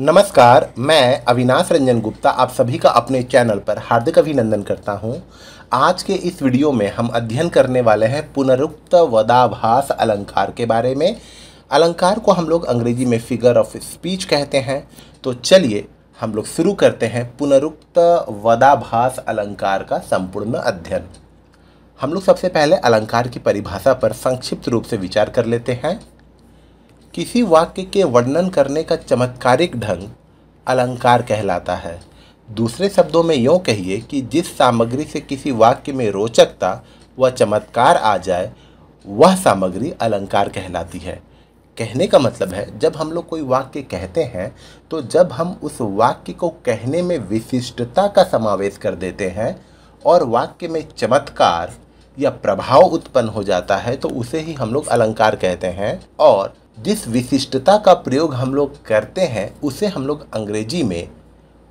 नमस्कार मैं अविनाश रंजन गुप्ता आप सभी का अपने चैनल पर हार्दिक अभिनंदन करता हूं। आज के इस वीडियो में हम अध्ययन करने वाले हैं पुनरुक्त वदाभास अलंकार के बारे में अलंकार को हम लोग अंग्रेजी में फिगर ऑफ स्पीच कहते हैं तो चलिए हम लोग शुरू करते हैं पुनरुक्त वदाभास अलंकार का संपूर्ण अध्ययन हम लोग सबसे पहले अलंकार की परिभाषा पर संक्षिप्त रूप से विचार कर लेते हैं किसी वाक्य के वर्णन करने का चमत्कारिक ढंग अलंकार कहलाता है दूसरे शब्दों में यूँ कहिए कि जिस सामग्री से किसी वाक्य में रोचकता व चमत्कार आ जाए वह सामग्री अलंकार कहलाती है कहने का मतलब है जब हम लोग कोई वाक्य कहते हैं तो जब हम उस वाक्य को कहने में विशिष्टता का समावेश कर देते हैं और वाक्य में चमत्कार या प्रभाव उत्पन्न हो जाता है तो उसे ही हम लोग अलंकार कहते हैं और जिस विशिष्टता का प्रयोग हम लोग करते हैं उसे हम लोग अंग्रेजी में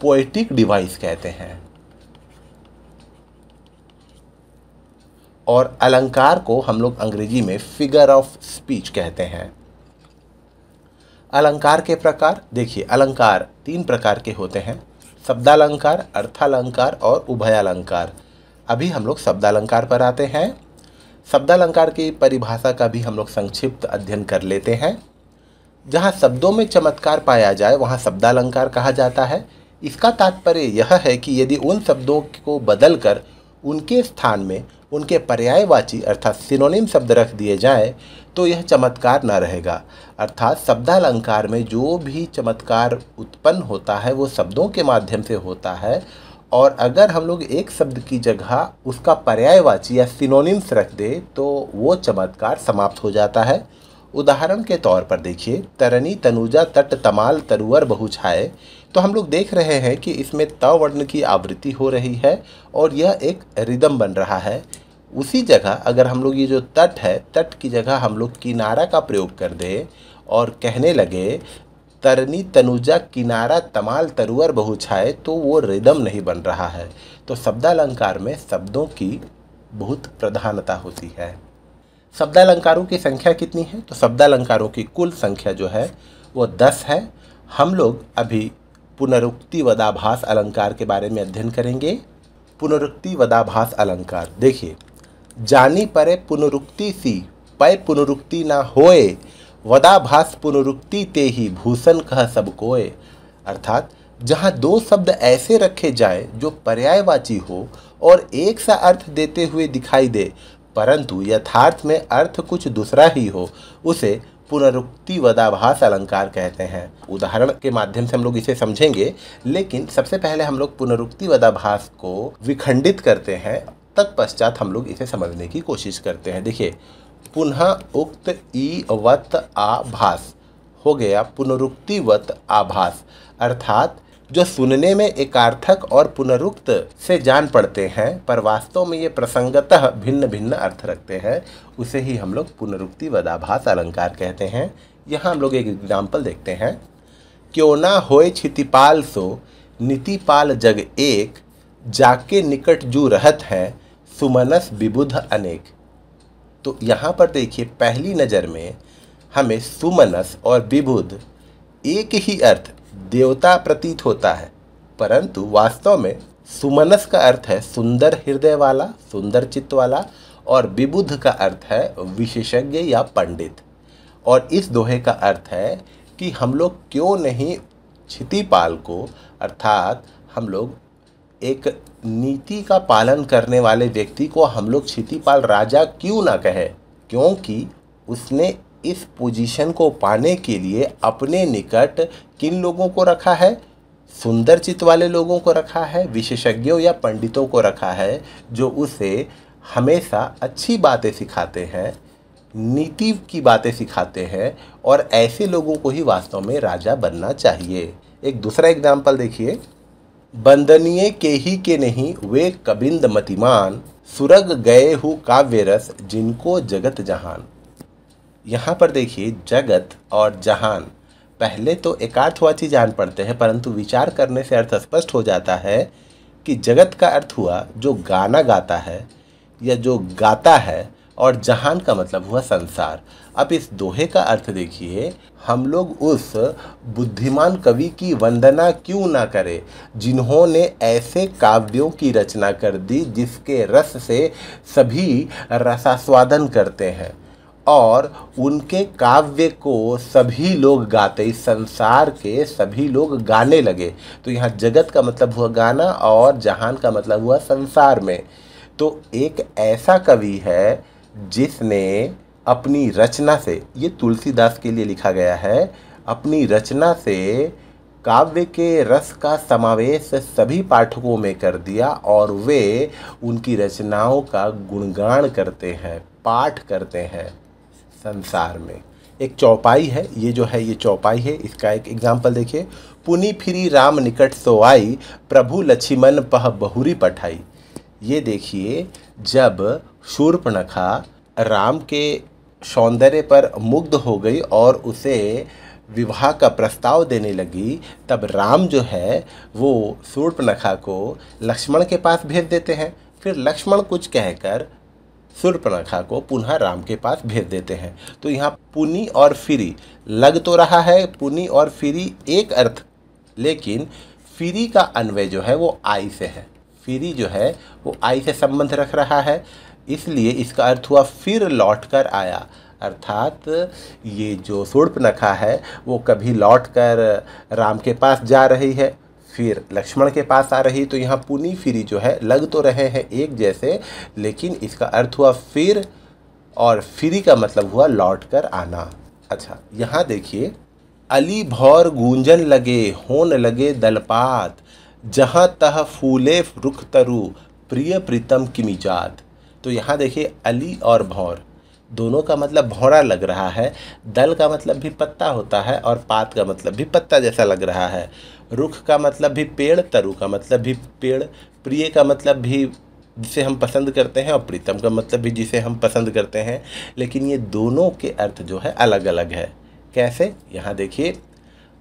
पोएटिक डिवाइस कहते हैं और अलंकार को हम लोग अंग्रेजी में फिगर ऑफ स्पीच कहते हैं अलंकार के प्रकार देखिए अलंकार तीन प्रकार के होते हैं शब्दालंकार अर्थालंकार और उभयालंकार अभी हम लोग शब्दालंकार पर आते हैं शब्दालंकार की परिभाषा का भी हम लोग संक्षिप्त अध्ययन कर लेते हैं जहाँ शब्दों में चमत्कार पाया जाए वहाँ शब्दालंकार कहा जाता है इसका तात्पर्य यह है कि यदि उन शब्दों को बदल कर उनके स्थान में उनके पर्यायवाची अर्थात सिनोनिम शब्द रख दिए जाएं तो यह चमत्कार न रहेगा अर्थात शब्दालंकार में जो भी चमत्कार उत्पन्न होता है वो शब्दों के माध्यम से होता है और अगर हम लोग एक शब्द की जगह उसका पर्यायवाची या सिनोनिम्स रख दे तो वो चमत्कार समाप्त हो जाता है उदाहरण के तौर पर देखिए तरनी तनुजा तट तमाल तरुअर बहुछाए तो हम लोग देख रहे हैं कि इसमें तवर्ण की आवृत्ति हो रही है और यह एक रिदम बन रहा है उसी जगह अगर हम लोग ये जो तट है तट की जगह हम लोग किनारा का प्रयोग कर दें और कहने लगे तरनी तनुजा किनारा तमाल तरुअर बहु छाए तो वो रिदम नहीं बन रहा है तो शब्दालंकार में शब्दों की बहुत प्रधानता होती है शब्दालंकारों की संख्या कितनी है तो शब्दालंकारों की कुल संख्या जो है वो दस है हम लोग अभी पुनरुक्ति वदाभास अलंकार के बारे में अध्ययन करेंगे पुनरुक्ति वदाभास अलंकार देखिए जानी परे पुनरुक्ति सी पय पुनरुक्ति ना होए वदाभास पुनरुक्ति ते ही भूसल कह सब कोय अर्थात जहाँ दो शब्द ऐसे रखे जाए जो पर्यायवाची हो और एक सा अर्थ देते हुए दिखाई दे परंतु यथार्थ में अर्थ कुछ दूसरा ही हो उसे पुनरुक्ति वदाभास अलंकार कहते हैं उदाहरण के माध्यम से हम लोग इसे समझेंगे लेकिन सबसे पहले हम लोग पुनरुक्ति वदाभास को विखंडित करते हैं तत्पश्चात हम लोग इसे समझने की कोशिश करते हैं देखिए पुनः उक्त ई वत आभास हो गया पुनरुक्तिवत आभास अर्थात जो सुनने में एकार्थक और पुनरुक्त से जान पड़ते हैं पर वास्तव में ये प्रसंगतः भिन्न भिन्न अर्थ रखते हैं उसे ही हम लोग पुनरुक्ति वदाभास अलंकार कहते हैं यहाँ हम लोग एक एग्जाम्पल देखते हैं क्यों ना होए छितिपाल सो नीतिपाल जग एक जाके निकट जू रहत हैं सुमनस विबुध अनेक तो यहाँ पर देखिए पहली नज़र में हमें सुमनस और विबुध एक ही अर्थ देवता प्रतीत होता है परंतु वास्तव में सुमनस का अर्थ है सुंदर हृदय वाला सुंदर चित्त वाला और विबुध का अर्थ है विशेषज्ञ या पंडित और इस दोहे का अर्थ है कि हम लोग क्यों नहीं क्षितिपाल को अर्थात हम लोग एक नीति का पालन करने वाले व्यक्ति को हम लोग क्षितिपाल राजा क्यों ना कहें क्योंकि उसने इस पोजीशन को पाने के लिए अपने निकट किन लोगों को रखा है सुंदर चित्त वाले लोगों को रखा है विशेषज्ञों या पंडितों को रखा है जो उसे हमेशा अच्छी बातें सिखाते हैं नीति की बातें सिखाते हैं और ऐसे लोगों को ही वास्तव में राजा बनना चाहिए एक दूसरा एग्जाम्पल देखिए बंदनीय के ही के नहीं वे कबिंद मतिमान सुरग गए हु काव्य रस जिनको जगत जहान यहाँ पर देखिए जगत और जहान पहले तो एकार्थवाची जान पड़ते हैं परंतु विचार करने से अर्थ स्पष्ट हो जाता है कि जगत का अर्थ हुआ जो गाना गाता है या जो गाता है और जहान का मतलब हुआ संसार अब इस दोहे का अर्थ देखिए हम लोग उस बुद्धिमान कवि की वंदना क्यों ना करें जिन्होंने ऐसे काव्यों की रचना कर दी जिसके रस से सभी रसास्वादन करते हैं और उनके काव्य को सभी लोग गाते इस संसार के सभी लोग गाने लगे तो यहाँ जगत का मतलब हुआ गाना और जहान का मतलब हुआ संसार में तो एक ऐसा कवि है जिसने अपनी रचना से ये तुलसीदास के लिए लिखा गया है अपनी रचना से काव्य के रस का समावेश सभी पाठकों में कर दिया और वे उनकी रचनाओं का गुणगान करते हैं पाठ करते हैं संसार में एक चौपाई है ये जो है ये चौपाई है इसका एक एग्जाम्पल देखिए पुनि फिरी राम निकट सो आई प्रभु लक्ष्मण पह बहुरी पठाई ये देखिए जब शूर्पणखा राम के सौंदर्य पर मुग्ध हो गई और उसे विवाह का प्रस्ताव देने लगी तब राम जो है वो शूर्पणखा को लक्ष्मण के पास भेज देते हैं फिर लक्ष्मण कुछ कहकर शूर्पणखा को पुनः राम के पास भेज देते हैं तो यहाँ पुनी और फिरी लग तो रहा है पुनी और फिरी एक अर्थ लेकिन फिरी का अन्वय जो है वो आई से है फिरी जो है वो आई से संबंध रख रहा है इसलिए इसका अर्थ हुआ फिर लौट कर आया अर्थात ये जो सूर्प नखा है वो कभी लौट कर राम के पास जा रही है फिर लक्ष्मण के पास आ रही तो यहाँ पुनी फिरी जो है लग तो रहे हैं एक जैसे लेकिन इसका अर्थ हुआ फिर और फिरी का मतलब हुआ लौट कर आना अच्छा यहाँ देखिए अली भौर गूंजन लगे होन लगे दलपात जहाँ तह फूले रुख तरु प्रिय प्रीतम किमिजात तो यहाँ देखिए अली और भौर दोनों का मतलब भौरा लग रहा है दल का मतलब भी पत्ता होता है और पात का मतलब भी पत्ता जैसा लग रहा है रुख का मतलब भी पेड़ तरु का मतलब भी पेड़ प्रिय का मतलब भी जिसे हम पसंद करते हैं और प्रीतम का मतलब भी जिसे हम पसंद करते हैं लेकिन ये दोनों के अर्थ जो है अलग अलग है कैसे यहाँ देखिए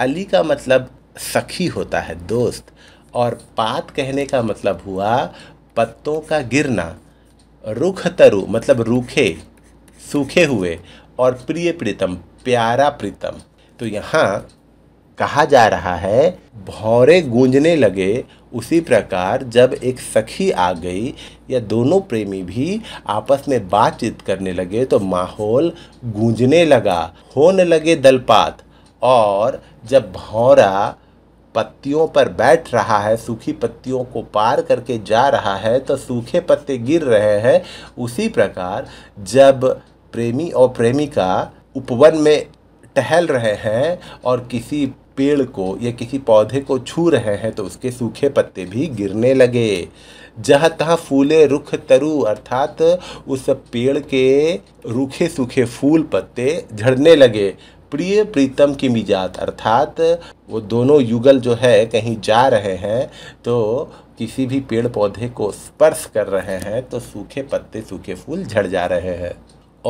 अली का मतलब सखी होता है दोस्त और पात कहने का मतलब हुआ पत्तों का गिरना रुख तरु मतलब रूखे सूखे हुए और प्रिय प्रीतम प्यारा प्रीतम तो यहाँ कहा जा रहा है भौरे गूंजने लगे उसी प्रकार जब एक सखी आ गई या दोनों प्रेमी भी आपस में बातचीत करने लगे तो माहौल गूंजने लगा होने लगे दलपात और जब भौरा पत्तियों पर बैठ रहा है सूखी पत्तियों को पार करके जा रहा है तो सूखे पत्ते गिर रहे हैं उसी प्रकार जब प्रेमी और प्रेमिका उपवन में टहल रहे हैं और किसी पेड़ को या किसी पौधे को छू रहे हैं तो उसके सूखे पत्ते भी गिरने लगे जहाँ तहाँ फूले रुख तरु अर्थात उस पेड़ के रूखे सूखे फूल पत्ते झड़ने लगे प्रिय प्रीतम की मिजात अर्थात वो दोनों युगल जो है कहीं जा रहे हैं तो किसी भी पेड़ पौधे को स्पर्श कर रहे हैं तो सूखे पत्ते सूखे फूल झड़ जा रहे हैं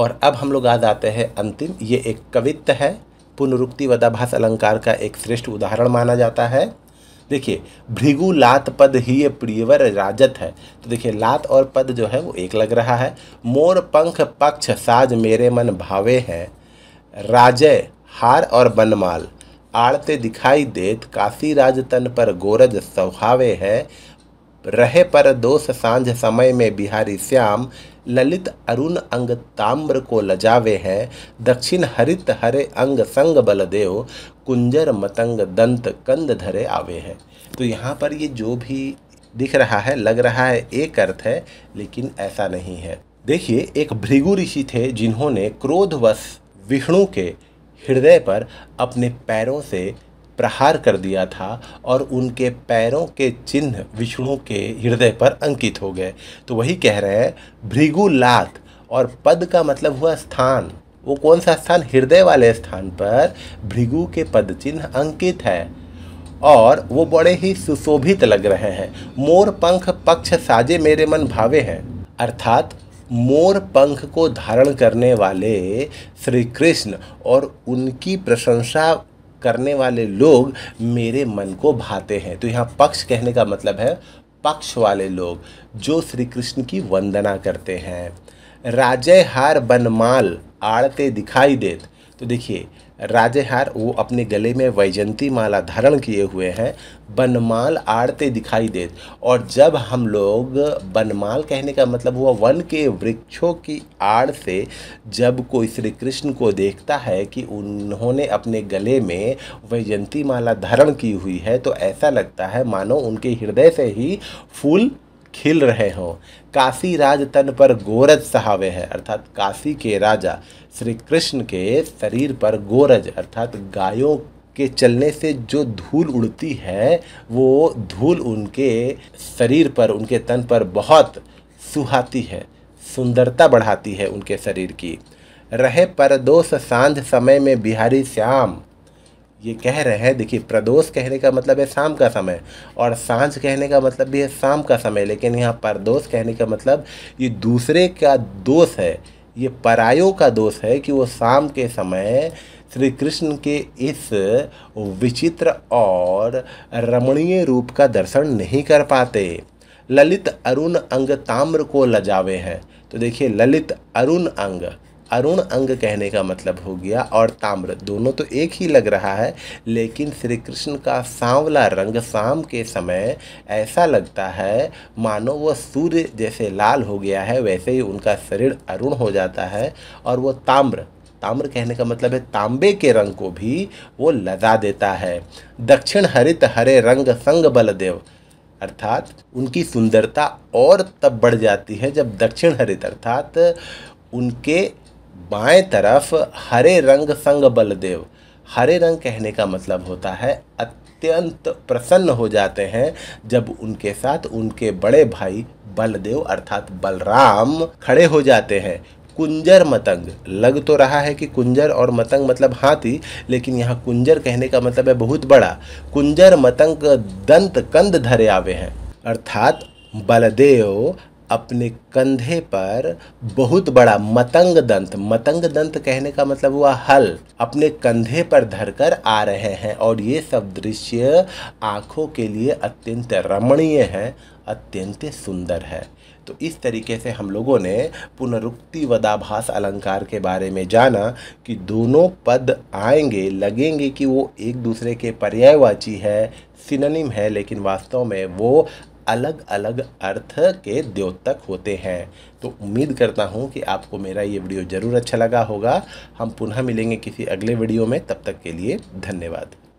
और अब हम लोग आज आते हैं अंतिम ये एक कवित्त है पुनरुक्ति वदाभास अलंकार का एक श्रेष्ठ उदाहरण माना जाता है देखिए भृगु लात पद ही ये प्रियवर राजत है तो देखिए लात और पद जो है वो एक लग रहा है मोर पंख पक्ष साज मेरे मन भावे हैं राजय हार और बनमाल आड़ते दिखाई देत काशी राजतन पर गोरज स्वभावे है रहे पर दोष सांझ समय में बिहारी श्याम ललित अरुण अंग ताम्र को लजावे है दक्षिण हरित हरे अंग संग बलदेव कुंजर मतंग दंत कंद धरे आवे है तो यहाँ पर ये जो भी दिख रहा है लग रहा है एक अर्थ है लेकिन ऐसा नहीं है देखिए एक भृगु ऋषि थे जिन्होंने क्रोधवश विष्णु के हृदय पर अपने पैरों से प्रहार कर दिया था और उनके पैरों के चिन्ह विष्णु के हृदय पर अंकित हो गए तो वही कह रहे हैं भृगुलात और पद का मतलब हुआ स्थान वो कौन सा स्थान हृदय वाले स्थान पर भृगु के पद चिन्ह अंकित है और वो बड़े ही सुशोभित लग रहे हैं मोर पंख पक्ष साजे मेरे मन भावे हैं अर्थात मोर पंख को धारण करने वाले श्री कृष्ण और उनकी प्रशंसा करने वाले लोग मेरे मन को भाते हैं तो यहाँ पक्ष कहने का मतलब है पक्ष वाले लोग जो श्री कृष्ण की वंदना करते हैं राजय हार बनमाल आड़ते दिखाई देत तो देखिए राजेहार वो अपने गले में वैजंती माला धारण किए हुए हैं बनमाल आड़ते दिखाई दे और जब हम लोग बनमाल कहने का मतलब हुआ वन के वृक्षों की आड़ से जब कोई श्री कृष्ण को देखता है कि उन्होंने अपने गले में वैजंती माला धारण की हुई है तो ऐसा लगता है मानो उनके हृदय से ही फूल खिल रहे हों काशी राज तन पर गोरज सहावे हैं अर्थात काशी के राजा श्री कृष्ण के शरीर पर गोरज अर्थात गायों के चलने से जो धूल उड़ती है वो धूल उनके शरीर पर उनके तन पर बहुत सुहाती है सुंदरता बढ़ाती है उनके शरीर की रहे परदोष सांझ समय में बिहारी श्याम ये कह रहे हैं देखिए प्रदोष कहने का मतलब है शाम का समय और सांझ कहने का मतलब भी है शाम का समय लेकिन यहाँ परदोष कहने का मतलब ये दूसरे का दोष है ये परायों का दोष है कि वो शाम के समय श्री कृष्ण के इस विचित्र और रमणीय रूप का दर्शन नहीं कर पाते ललित अरुण अंग ताम्र को लजावे हैं तो देखिए ललित अरुण अंग अरुण अंग कहने का मतलब हो गया और ताम्र दोनों तो एक ही लग रहा है लेकिन श्री कृष्ण का सांवला रंग शाम के समय ऐसा लगता है मानो वह सूर्य जैसे लाल हो गया है वैसे ही उनका शरीर अरुण हो जाता है और वह ताम्र ताम्र कहने का मतलब है तांबे के रंग को भी वो लजा देता है दक्षिण हरित हरे रंग संग बलदेव अर्थात उनकी सुंदरता और तब बढ़ जाती है जब दक्षिण हरित अर्थात उनके बाएं तरफ हरे रंग संग बलदेव हरे रंग कहने का मतलब होता है अत्यंत प्रसन्न हो जाते हैं जब उनके साथ उनके बड़े भाई बलदेव अर्थात बलराम खड़े हो जाते हैं कुंजर मतंग लग तो रहा है कि कुंजर और मतंग मतलब हाथी लेकिन यहाँ कुंजर कहने का मतलब है बहुत बड़ा कुंजर मतंग दंत कंद धरे आवे हैं अर्थात बलदेव अपने कंधे पर बहुत बड़ा मतंग दंत मतंग दंत कहने का मतलब हुआ हल अपने कंधे पर धरकर आ रहे हैं और ये सब दृश्य आँखों के लिए अत्यंत रमणीय है अत्यंत सुंदर है तो इस तरीके से हम लोगों ने पुनरुक्ति वदाभास अलंकार के बारे में जाना कि दोनों पद आएंगे लगेंगे कि वो एक दूसरे के पर्यायवाची है सिननिम है लेकिन वास्तव में वो अलग अलग अर्थ के द्योतक होते हैं तो उम्मीद करता हूँ कि आपको मेरा ये वीडियो ज़रूर अच्छा लगा होगा हम पुनः मिलेंगे किसी अगले वीडियो में तब तक के लिए धन्यवाद